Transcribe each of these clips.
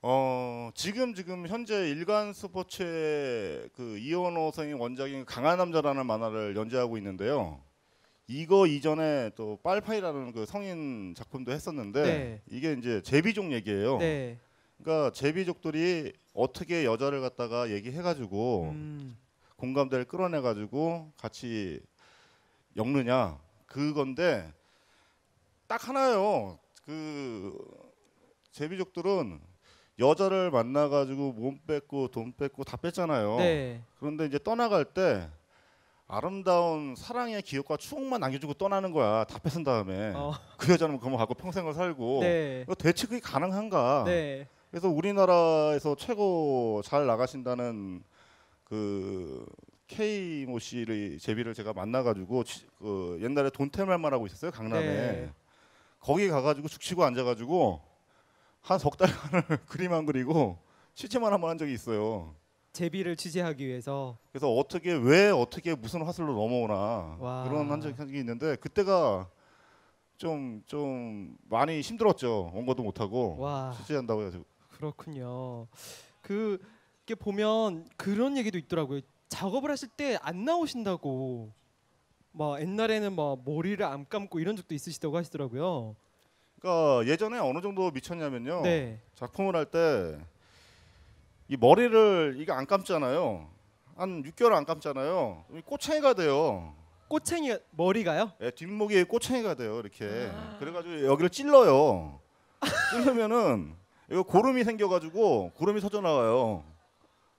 어 지금 지금 현재 일간 스포츠의 그이원호선생 원작인 강한 남자라는 만화를 연재하고 있는데요. 이거 이전에 또 빨파이라는 그 성인 작품도 했었는데 네. 이게 이제 제비족 얘기예요. 네. 그러니까 제비족들이 어떻게 여자를 갖다가 얘기해가지고 음. 공감대를 끌어내가지고 같이 엮느냐 그건데 딱 하나요. 그 제비족들은 여자를 만나가지고 몸뺏고돈뺏고다 뺐잖아요. 네. 그런데 이제 떠나갈 때 아름다운 사랑의 기억과 추억만 남겨주고 떠나는 거야. 다 뺏은 다음에 어. 그 여자는 그만 갖고 평생을 살고 네. 대체 그게 가능한가? 네. 그래서 우리나라에서 최고 잘 나가신다는 그 K 모 씨를 제비를 제가 만나가지고 그 옛날에 돈테말 하고 있었어요 강남에 네. 거기 가가지고 죽치고 앉아가지고 한석 달간을 그림 안 그리고 취재만 한 번 한 적이 있어요. 제비를 취재하기 위해서. 그래서 어떻게 왜 어떻게 무슨 화술로 넘어오나 와. 그런 한 적이 있는데 그때가 좀좀 좀 많이 힘들었죠. 온것도못 하고 와. 취재한다고 해서. 그렇군요. 그 이게 보면 그런 얘기도 있더라고요. 작업을 하실 때 안 나오신다고 막 뭐 옛날에는 막 뭐 머리를 안 감고 이런 적도 있으시다고 하시더라고요. 그러니까 예전에 어느 정도 미쳤냐면요. 네. 작품을 할 때 이 머리를 이게 안 감잖아요. 한 6개월 안 감잖아요. 꼬챙이가 돼요. 꼬챙이 머리가요? 예, 뒷목이 꼬챙이가 돼요. 이렇게. 아. 그래가지고 여기를 찔러요. 찔르면은 이거 고름이 생겨가지고 고름이 터져 나와요.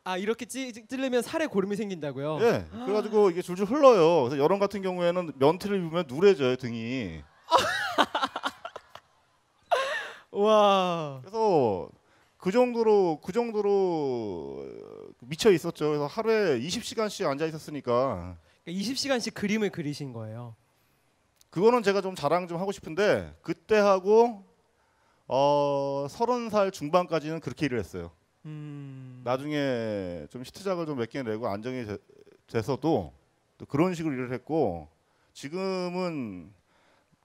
아 이렇게 찌, 찌르면 살에 고름이 생긴다고요? 예. 그래가지고 이게 줄줄 흘러요. 그래서 여름 같은 경우에는 면티를 입으면 누래져요 등이. 와. 그래서 그 정도로 그 정도로 미쳐 있었죠. 그래서 하루에 20시간씩 앉아 있었으니까. 20시간씩 그러니까 그림을 그리신 거예요. 그거는 제가 좀 자랑 좀 하고 싶은데 그때 하고 어 30살 중반까지는 그렇게 일을 했어요. 음... 나중에 좀 히트작을 좀 몇 개 내고 안정이 되, 돼서도 또 그런 식으로 일을 했고 지금은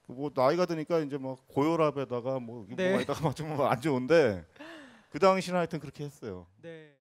뭐 나이가 드니까 이제 뭐 고혈압에다가 뭐 네. 뭐에다가 좀안 뭐 좋은데 그 당시는 하여튼 그렇게 했어요. 네.